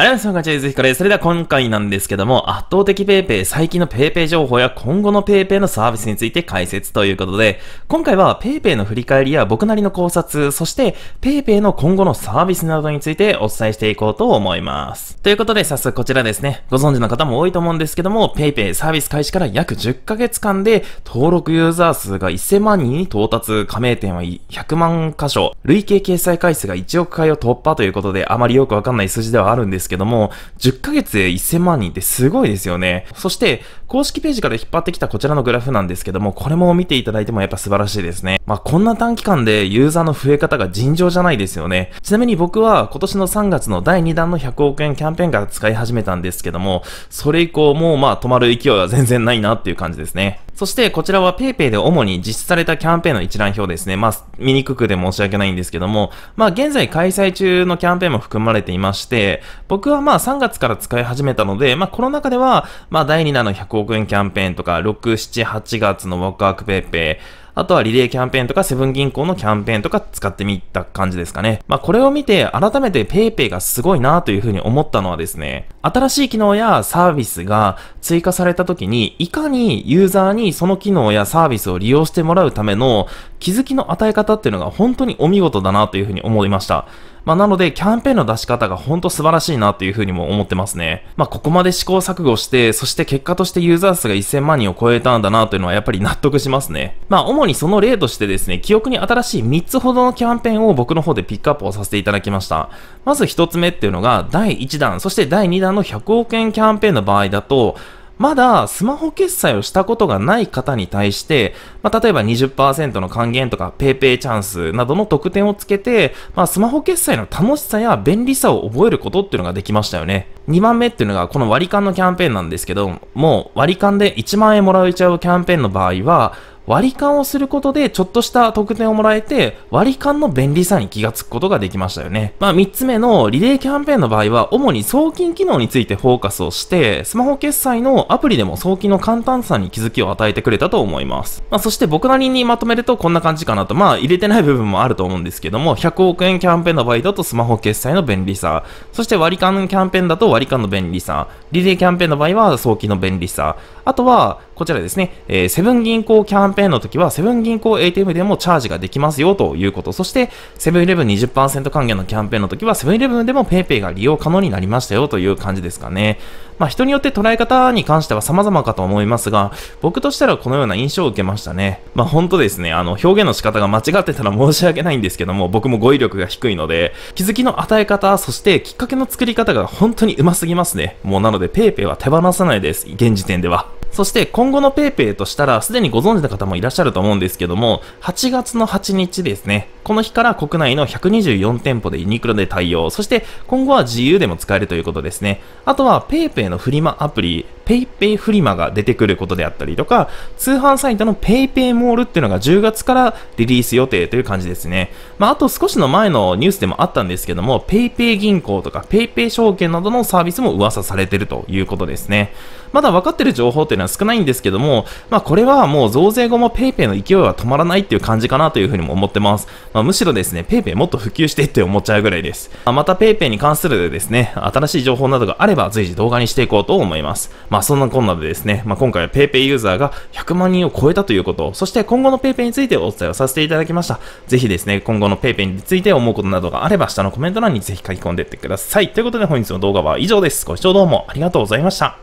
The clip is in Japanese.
ありがとうございます。チャイゆずひルです。それでは今回なんですけども、圧倒的 PayPay、最近の PayPay 情報や今後の PayPay のサービスについて解説ということで、今回は PayPay の振り返りや僕なりの考察、そして PayPay の今後のサービスなどについてお伝えしていこうと思います。ということで早速こちらですね、ご存知の方も多いと思うんですけども、PayPay サービス開始から約10ヶ月間で登録ユーザー数が1000万人に到達、加盟店は100万箇所、累計掲載回数が1億回を突破ということで、あまりよくわかんない数字ではあるんですですけども、10ヶ月で1000万人ってすごいですよね。そして、公式ページから引っ張ってきたこちらのグラフなんですけども、これも見ていただいてもやっぱ素晴らしいですね。まあ、こんな短期間でユーザーの増え方が尋常じゃないですよね。ちなみに僕は今年の3月の第2弾の100億円キャンペーンから使い始めたんですけども、それ以降もうまあ止まる勢いは全然ないなっていう感じですね。そしてこちらは PayPay で主に実施されたキャンペーンの一覧表ですね。まあ、見にくくで申し訳ないんですけども、まあ、現在開催中のキャンペーンも含まれていまして、僕はまあ、3月から使い始めたので、まあ、この中では、まあ、第2弾の100億円キャンペーンとか、6、7、8月のワクワク PayPay、あとはリレーキャンペーンとかセブン銀行のキャンペーンとか使ってみた感じですかね。まあこれを見て改めて PayPay がすごいなというふうに思ったのはですね、新しい機能やサービスが追加された時にいかにユーザーにその機能やサービスを利用してもらうための気づきの与え方っていうのが本当にお見事だなというふうに思いました。まあ、なので、キャンペーンの出し方がほんと素晴らしいなというふうにも思ってますね。まあ、ここまで試行錯誤して、そして結果としてユーザー数が1000万人を超えたんだなというのはやっぱり納得しますね。まあ、主にその例としてですね、記憶に新しい3つほどのキャンペーンを僕の方でピックアップをさせていただきました。まず1つ目っていうのが、第1弾、そして第2弾の100億円キャンペーンの場合だと、まだスマホ決済をしたことがない方に対して、まあ、例えば20%の還元とか PayPay チャンスなどの特典をつけて、まあ、スマホ決済の楽しさや便利さを覚えることっていうのができましたよね。2番目っていうのがこの割り勘のキャンペーンなんですけど、もう割り勘で1万円もらえちゃうキャンペーンの場合は、割り勘をすることでちょっとした特典をもらえて、割り勘の便利さに気がつくことができましたよね。まあ3つ目のリレーキャンペーンの場合は、主に送金機能についてフォーカスをして、スマホ決済のアプリでも送金の簡単さに気づきを与えてくれたと思います。まあそして僕なりにまとめるとこんな感じかなと、まあ入れてない部分もあると思うんですけども、100億円キャンペーンの場合だとスマホ決済の便利さ、そして割り勘キャンペーンだと割り勘の便利さ、リレーキャンペーンの場合は送金の便利さ、あとは、こちらですね、えー、セブン銀行キャンペーンペーンの時はセブン銀行 ATM でもチャージができますよということ。そして、セブンイレブン20%還元のキャンペーンの時はセブンイレブンでも PayPay が利用可能になりましたよという感じですかね。まあ人によって捉え方に関しては様々かと思いますが、僕としたらこのような印象を受けましたね。まあ本当ですね、あの表現の仕方が間違ってたら申し訳ないんですけども、僕も語彙力が低いので、気づきの与え方、そしてきっかけの作り方が本当にうますぎますね。もうなので PayPay は手放さないです。現時点では。そして今後の PayPay としたら、すでにご存知の方もいらっしゃると思うんですけども、8月の8日ですね。この日から国内の124店舗でユニクロで対応。そして今後は自由でも使えるということですね。あとは PayPay のフリマアプリ、PayPay フリマが出てくることであったりとか、通販サイトの PayPay モールっていうのが10月からリリース予定という感じですね。まあ、あと少しの前のニュースでもあったんですけども、PayPay 銀行とか PayPay 証券などのサービスも噂されてるということですね。まだ分かってる情報っていうのは少ないんですけども、まあ、これはもう増税後も PayPay の勢いは止まらないっていう感じかなというふうにも思ってます。まあ、むしろですね、PayPay もっと普及してって思っちゃうぐらいです。また PayPay に関するですね、新しい情報などがあれば随時動画にしていこうと思います。ままあそんなこんなでですね、まあ今回は PayPay ユーザーが100万人を超えたということ、そして今後の PayPay についてお伝えをさせていただきました。ぜひですね、今後の PayPay について思うことなどがあれば下のコメント欄にぜひ書き込んでいってください。ということで本日の動画は以上です。ご視聴どうもありがとうございました。